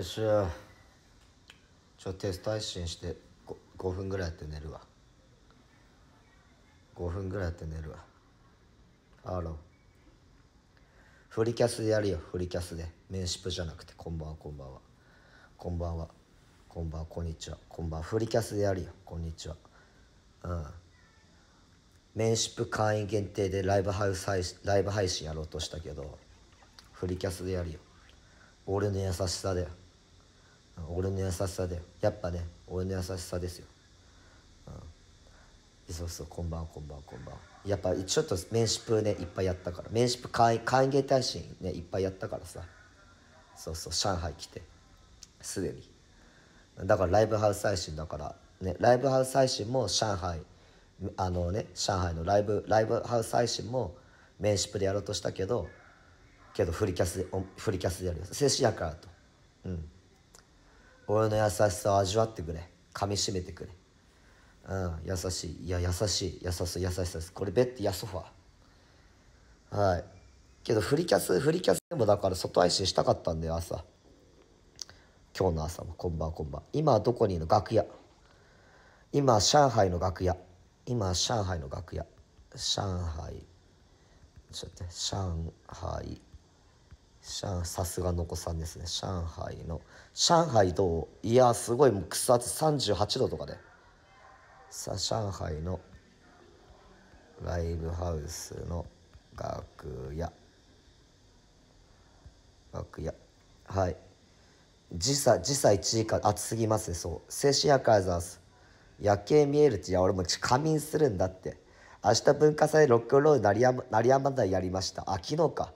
よしちょテスト配信して 5, 5分ぐらいやって寝るわ5分ぐらいやって寝るわあろフリキャスでやるよフリキャスでメンシップじゃなくてこんばんはこんばんはこんばんはこんばんはこんにちはこんばんはフリキャスでやるよこんにちはうんメンシップ会員限定でライブハウス配ライブ配信やろうとしたけどフリキャスでやるよ俺の優しさだよ俺の優しさでやっぱね俺の優しさですよ、うん、そうそうこんばんはこんばんはこんばんはやっぱちょっと面ンシプねいっぱいやったからメンシプ歓迎大使ねいっぱいやったからさそうそう上海来てすでにだからライブハウス配信だからねライブハウス配信も上海あのね上海のライブライブハウス配信も面ンシプでやろうとしたけどけどフリキャスでフリキャスでやるよ静止やからとうん俺の優しさを味わってくれ噛みしめてくれうん優しいいや優しい優しい優しさですこれベッドやソファーはいけどフリキャスフリキャスでもだから外配信したかったんだよ朝今日の朝もこんばんこんばん今どこにいるの楽屋今上海の楽屋今上海の楽屋上海ちょっと待って上海さすがの子さんですね上海の上海どういやすごいもう草津38度とかでさあ上海のライブハウスの楽屋楽屋はい時差時差1時間暑すぎますねそう精神夜改ざます夜景見えるっていや俺も仮眠するんだって明日文化祭ロックロール鳴りやま鳴りやまだやりましたあ昨日か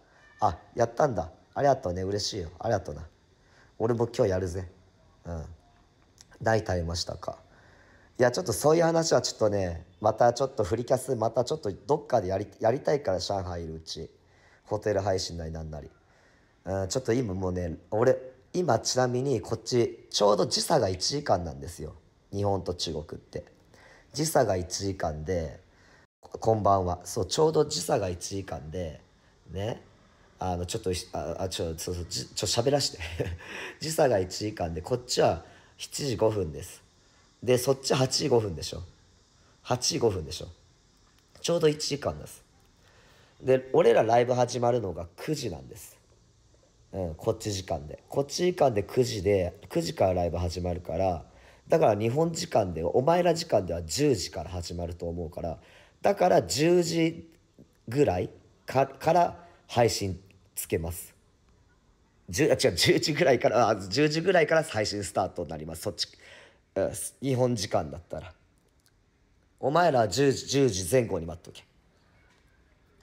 あやったんだありがとうね嬉しいよありがとうな俺も今日やるぜうん何食いましたかいやちょっとそういう話はちょっとねまたちょっとフリキャスまたちょっとどっかでやりやりたいから上海いるうちホテル配信なりなんなり、うん、ちょっと今もうね俺今ちなみにこっちちょうど時差が1時間なんですよ日本と中国って時差が1時間でこんばんはそうちょうど時差が1時間でねあのちょっとああちょそうそうちょ喋らして 時差が1時間でこっちは7時5分ですでそっち8時5分でしょ8時5分でしょちょうど1時間ですで俺らライブ始まるのが9時なんですうん、こっち時間で。こっち時間で9時で、9時からライブ始まるから、だから日本時間で、お前ら時間では10時から始まると思うから、だから10時ぐらいから配信つけます。10あ違う10時ぐらいから10時ぐらいから配信スタートになりますそっち日本時間だったらお前ら10時 ,10 時前後に待っとけ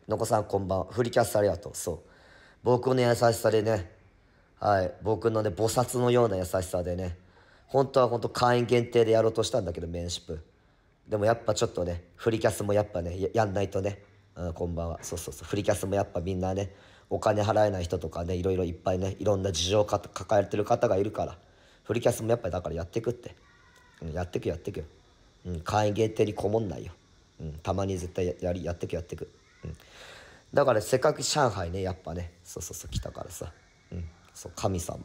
のこさんこんばんはフリキャスありがとうそう僕の優しさでねはい僕のね菩薩のような優しさでね本当は本当会員限定でやろうとしたんだけどメンシップでもやっぱちょっとねフリキャスもやっぱねやんないとねうん、こんばんはそうそうそうフリキャスもやっぱみんなねお金払えない人とかねいろいろいっぱいねいろんな事情を抱えてる方がいるからフリキャスもやっぱりだからやってくって、うん、やってくやってくよ、うん、会員限定にこもんないよ、うん、たまに絶対やりやってくやってく、うん、だからせっかく上海ねやっぱねそうそうそう来たからさ、うん、そう神様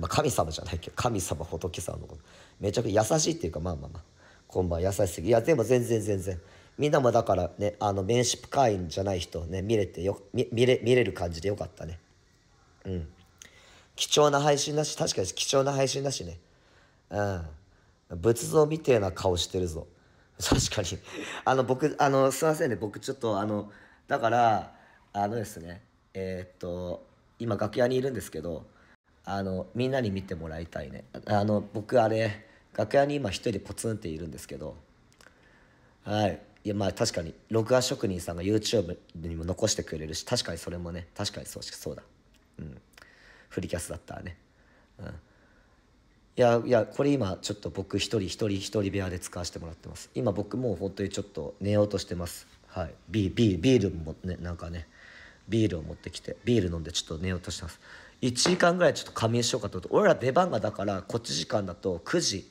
まあ、神様じゃないけど神様仏様のことめちゃくちゃ優しいっていうかまあまあまあ今晩優しすぎいやでも全然全然みんなもだからね、あの、メンシップ会員じゃない人ね、見れてよ、見れ、見れる感じでよかったね。うん。貴重な配信だし、確かに貴重な配信だしね。うん。仏像みてえな顔してるぞ。確かにあの、僕、あの、すいませんね。僕ちょっと、あの、だから、あのですね、えー、っと、今楽屋にいるんですけど、あの、みんなに見てもらいたいね。あの、僕あれ、楽屋に今一人でポツンっているんですけど、はい。いやまあ確かに録画職人さんが YouTube にも残してくれるし確かにそれもね確かにそうそうだうんフリキャスだったらねうんいやいやこれ今ちょっと僕一人一人一人部屋で使わせてもらってます今僕もう本当にちょっと寝ようとしてますはいビービービールもねなんかねビールを持ってきてビール飲んでちょっと寝ようとしてます1時間ぐらいちょっと仮眠しようかと思って俺ら出番がだからこっち時間だと9時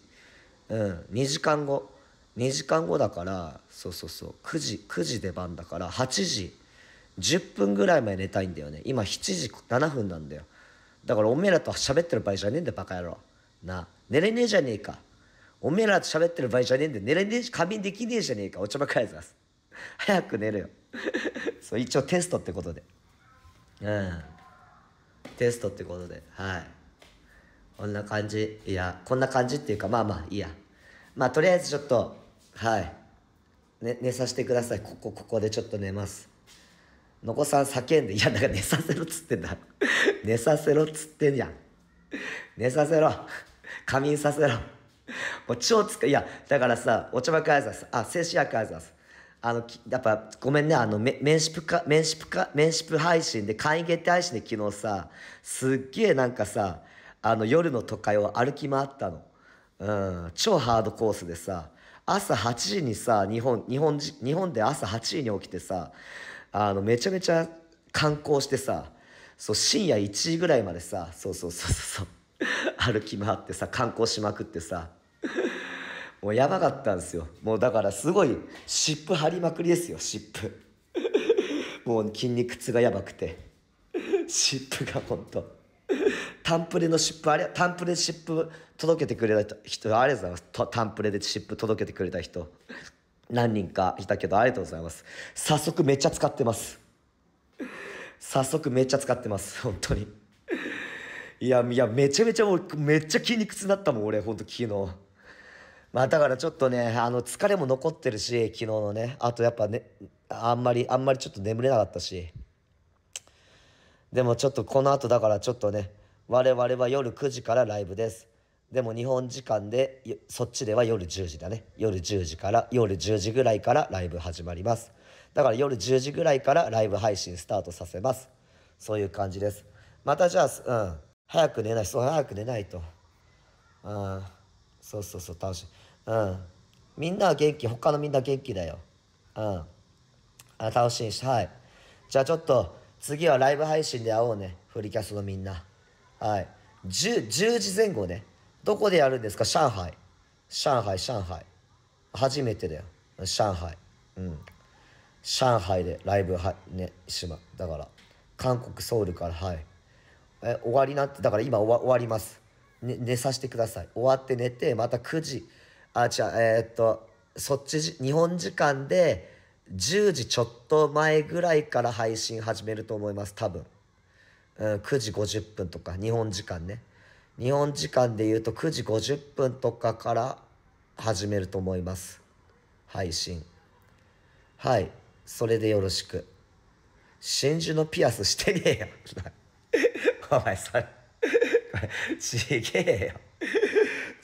うん2時間後2時間後だからそうそうそう9時9時出番だから8時10分ぐらい前寝たいんだよね今7時7分なんだよだからおめえらと喋ってる場合じゃねえんだよバカ野郎な寝れねえじゃねえかおめえらと喋ってる場合じゃねえんだよ寝れねえし仮眠できねえじゃねえかお茶ばかりさす早く寝るよ そう一応テストってことでうんテストってことではいこんな感じいやこんな感じっていうかまあまあいいやまあとりあえずちょっとはい、ね、寝させてくださいここここでちょっと寝ますのこさん叫んで「いやだから寝させろ」っつってんだ 寝させろっつってんじゃん寝させろ仮眠させろもう超つかいやだからさお茶ばかあざすあ静止薬あさすあのやっぱごめんねあのメンシプかメンシプかメンシプ配信で会員限定配信で昨日さすっげえなんかさあの夜の都会を歩き回ったの、うん、超ハードコースでさ朝8時にさ、日本、日本、日本で朝8時に起きてさ、あの、めちゃめちゃ観光してさ、そう、深夜1時ぐらいまでさ、そうそうそうそう、歩き回ってさ、観光しまくってさ、もうやばかったんですよ。もうだからすごい、湿布張りまくりですよ、湿布。もう筋肉痛がやばくて。湿布がほんと。タンプレのシップあれタンプレシップ届けてくれた人ありがとうございますタンプレでシップ届けてくれた人何人かいたけどありがとうございます早速めっちゃ使ってます早速めっちゃ使ってます本当にいやいやめちゃめちゃもうめっちゃ筋肉痛になったもん俺ほんと昨日まあだからちょっとねあの疲れも残ってるし昨日のねあとやっぱねあんまりあんまりちょっと眠れなかったしでもちょっとこの後だからちょっとね我々は夜9時からライブです。でも日本時間で、そっちでは夜10時だね。夜10時から、夜10時ぐらいからライブ始まります。だから夜10時ぐらいからライブ配信スタートさせます。そういう感じです。またじゃあ、うん。早く寝ない。そう、早く寝ないと。うん。そうそうそう、楽しい。うん。みんなは元気。他のみんな元気だよ。うん。あ楽しいし、はい。じゃあちょっと、次はライブ配信で会おうね。フリキャスのみんな。はい。10, 10時前後ね。どこでやるんですか上海。上海、上海。初めてだよ。上海。うん。上海でライブは、ね、しま、だから、韓国、ソウルから、はい。え、終わりなって、だから今終わ終わります。ね、寝させてください。終わって寝て、また9時、あ、違う、えー、っと、そっち、日本時間で10時ちょっと前ぐらいから配信始めると思います、多分。うん、9時50分とか、日本時間ね。日本時間で言うと9時50分とかから始めると思います。配信。はい。それでよろしく。真珠のピアスしてねえよ。お前それ ちげえよ。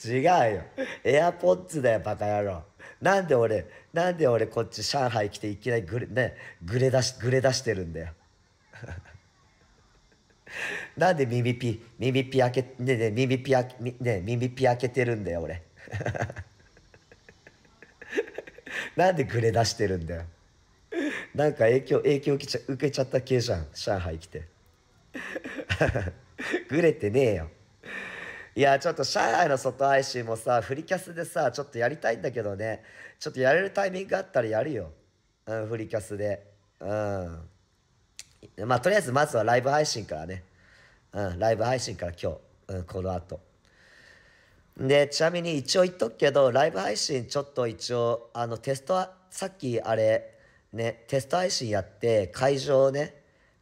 違うよ。エアポッツだよ、バカ野郎。なんで俺、なんで俺こっち上海来ていきなりグレ、ね、グレ出し、グレ出してるんだよ。なんで耳ピ、耳ピ開け、ねね耳ピ開け、ね耳ピ開けてるんだよ、俺。なんでグレ出してるんだよ。なんか影響、影響受けちゃ受けちゃった系じゃん。上海来て。グレてねえよ。いや、ちょっと上海の外配信もさ、フリキャスでさ、ちょっとやりたいんだけどね。ちょっとやれるタイミングがあったらやるよ。うん、フリキャスで。うん。まあ、とりあえずまずはライブ配信からね。うん、ライブ配信から今日、うん、この後。で、ちなみに一応言っとくけど、ライブ配信ちょっと一応、あの、テストは、さっきあれ、ね、テスト配信やって、会場ね、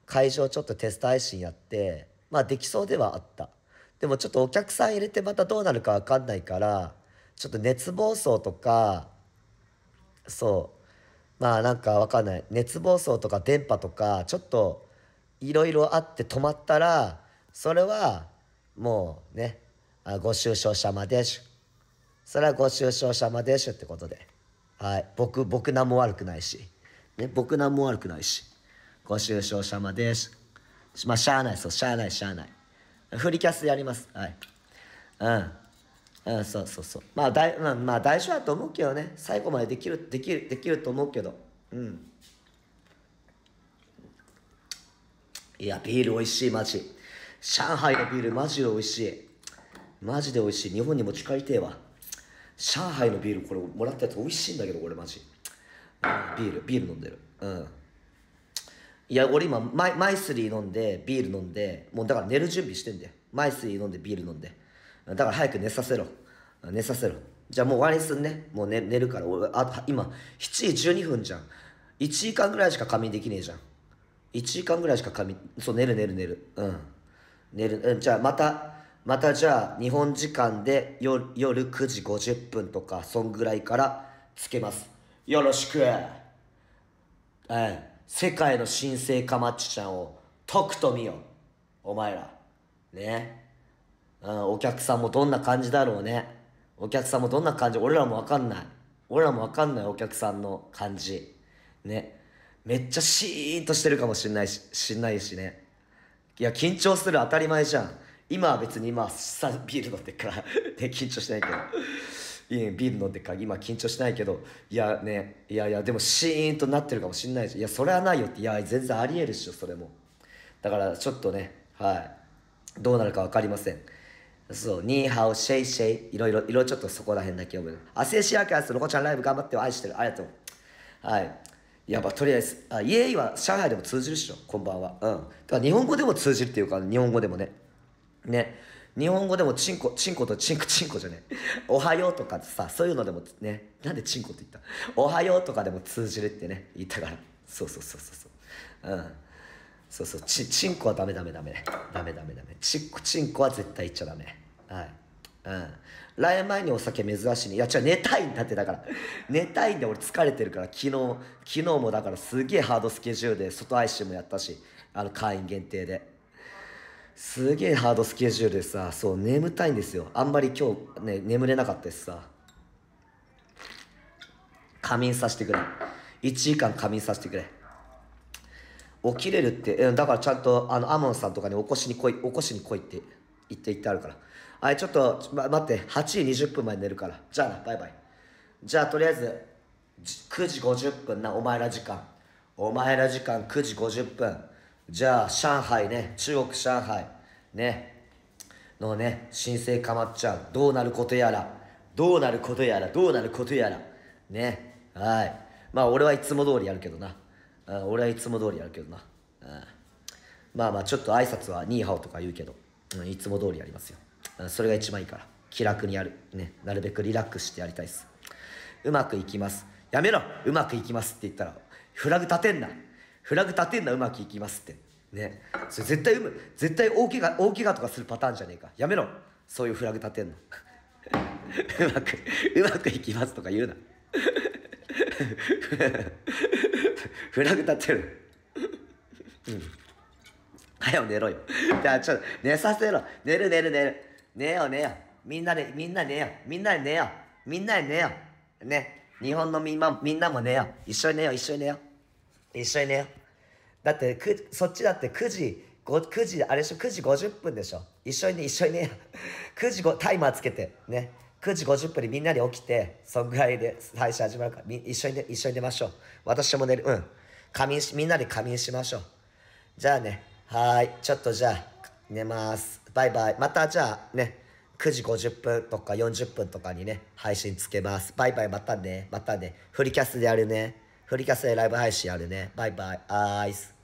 会場ちょっとテスト配信やって、まあできそうではあった。でもちょっとお客さん入れてまたどうなるかわかんないから、ちょっと熱暴走とか、そう、まあなんかわかんない熱暴走とか電波とかちょっといろいろあって止まったらそれはもうねご愁傷者までしゅそれはご愁傷者までしゅってことではい僕僕何も悪くないし、ね、僕何も悪くないしご愁傷までしまあしゃあないそうしゃあないしゃあないフリキャスやりますはいうんうん、そうそうそう。まあ、大、まあ、まあ、大丈夫だと思うけどね。最後までできる、できる、できると思うけど。うん。いや、ビール美味しい、マジ。上海のビールマジで美味しい。マジで美味しい。日本に持ち帰りてえわ。上海のビール、これもらったやつ美味しいんだけど、俺マジ。ビール、ビール飲んでる。うん。いや、俺今マイ、マイスリー飲んで、ビール飲んで、もうだから寝る準備してんだよ。マイスリー飲んで、ビール飲んで。だから早く寝させろ。寝させろ。じゃあもう終わりすんね。もう寝寝るから。俺、あ今、7時12分じゃん。1時間ぐらいしか仮眠できねえじゃん。1時間ぐらいしか仮眠。そう、寝る寝る寝る。うん。寝る。うん、じゃあまた、またじゃあ日本時間で夜夜9時50分とか、そんぐらいからつけます。よろしく。うん。世界の新生かまっちちゃんをとくと見よ。お前ら。ね。うん、お客さんもどんな感じだろうね。お客さんもどんな感じ、俺らもわかんない。俺らもわかんないお客さんの感じ。ね。めっちゃシーンとしてるかもしんないし、しんないしね。いや、緊張する当たり前じゃん。今は別に今、さ、ビール飲んでっから ね、緊張しないけど。いいビール飲んでっから今緊張しないけど、いやね、いやいや、でもシーンとなってるかもしんないし、いや、それはないよって、いや、全然ありえるっしょ、それも。だから、ちょっとね、はい。どうなるか分かりません。そう、ニーハオ、シェイシェイ、いろいろ、いろちょっとそこら辺だけ読む。アセシアカス、ロコちゃんライブ頑張って愛してる。ありがとう。はい。や、っぱとりあえず、あイエイは上海でも通じるっしょ、こんばんは。うん。だから日本語でも通じるっていうか、日本語でもね。ね。日本語でもチンコ、チンコとチンクチンコじゃねえ。おはようとかさ、そういうのでもね、なんでチンコって言ったおはようとかでも通じるってね、言ったから。そうそうそうそうそう。うん。そうそう、ち、チンコはダメダメダメ。ダメダメダメ。チンコ、チンコは絶対言っちゃダメ。はい。うん。来前にお酒珍しいね。いや、違う、寝たいんだって、だから。寝たいんで俺疲れてるから、昨日、昨日もだからすげえハードスケジュールで、外配信もやったし、あの、会員限定で。すげえハードスケジュールでさ、そう、眠たいんですよ。あんまり今日ね、眠れなかったしさ。仮眠させてくれ。1時間仮眠させてくれ。起きれるって、だからちゃんと、あの、アモンさんとかに起こしに来い、起こしに来いって。行って行ってあるから。はい、ちょっと、ま、待って、8時20分まで寝るから。じゃあな、バイバイ。じゃあ、とりあえず、9時50分な、お前ら時間。お前ら時間9時50分。じゃあ、上海ね、中国上海、ね、のね、新生かまっちゃう。どうなることやら。どうなることやら、どうなることやら。ね。はい。まあ、俺はいつも通りやるけどな。うん、俺はいつも通りやるけどな。うん、まあまあ、ちょっと挨拶はニーハオとか言うけど。うん、いつも通りやりますよそれが一番いいから気楽にやるねなるべくリラックスしてやりたいですうまくいきますやめろうまくいきますって言ったらフラグ立てんなフラグ立てんなうまくいきますってねそれ絶対うむ絶対大怪我大怪我とかするパターンじゃねえかやめろそういうフラグ立てんの うまくうまくいきますとか言うな フラグ立てるうんはよ寝ろよ。じゃあちょっと寝させろ。寝る寝る寝る。寝よ寝よ。みんなで、みんな寝よ。みんなで寝よ。みんなで寝よ。ね。日本のみんなみんなも寝よ。一緒に寝よ、一緒に寝よ。一緒に寝よ。だってく、そっちだって9時、9時、あれでしょ、9時50分でしょ。一緒に寝、一緒によ。9時5、タイマーつけて、ね。9時50分にみんなで起きて、そんぐらいで最初始まるから、一緒に寝、一緒に寝ましょう。私も寝る。うん。仮眠し、みんなで仮眠しましょう。じゃあね。はい。ちょっとじゃあ、寝ます。バイバイ。またじゃあね、9時50分とか40分とかにね、配信つけます。バイバイ。またね。またね。フリキャスでやるね。フリキャスでライブ配信やるね。バイバイ。アイス。